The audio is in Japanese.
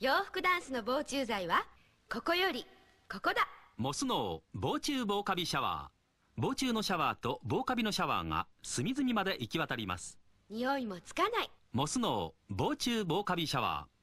洋服ダンスの防虫剤はここよりここだモスノー防虫防カビシャワー防虫のシャワーと防カビのシャワーが隅々まで行き渡ります匂いもつかないモスノー防虫防カビシャワー